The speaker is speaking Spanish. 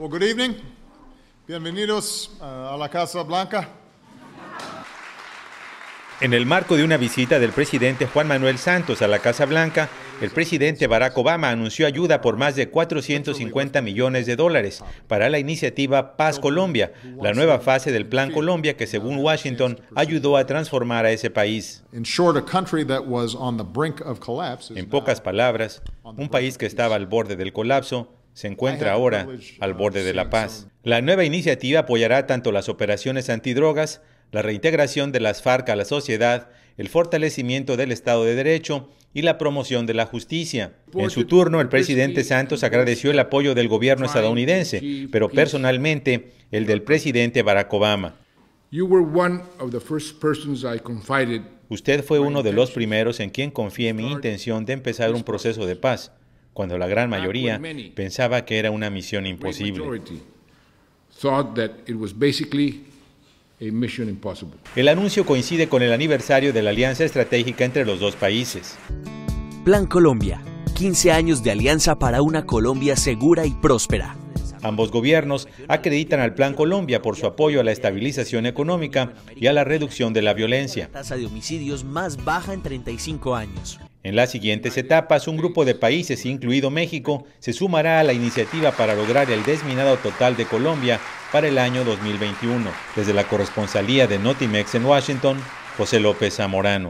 Well, good Bienvenidos eh, a la Casa Blanca. En el marco de una visita del presidente Juan Manuel Santos a la Casa Blanca, el presidente Barack Obama anunció ayuda por más de 450 millones de dólares para la iniciativa Paz Colombia, la nueva fase del Plan Colombia que, según Washington, ayudó a transformar a ese país. En pocas palabras, un país que estaba al borde del colapso se encuentra ahora al uh, borde de la paz. La nueva iniciativa apoyará tanto las operaciones antidrogas, la reintegración de las FARC a la sociedad, el fortalecimiento del Estado de Derecho y la promoción de la justicia. En su turno, el presidente Santos agradeció el apoyo del gobierno estadounidense, pero personalmente el del presidente Barack Obama. Usted fue uno de los primeros en quien confié mi intención de empezar un proceso de paz cuando la gran mayoría pensaba que era una misión imposible. El anuncio coincide con el aniversario de la alianza estratégica entre los dos países. Plan Colombia, 15 años de alianza para una Colombia segura y próspera. Ambos gobiernos acreditan al Plan Colombia por su apoyo a la estabilización económica y a la reducción de la violencia. La tasa de homicidios más baja en 35 años. En las siguientes etapas, un grupo de países, incluido México, se sumará a la iniciativa para lograr el desminado total de Colombia para el año 2021. Desde la corresponsalía de Notimex en Washington, José López Zamorano.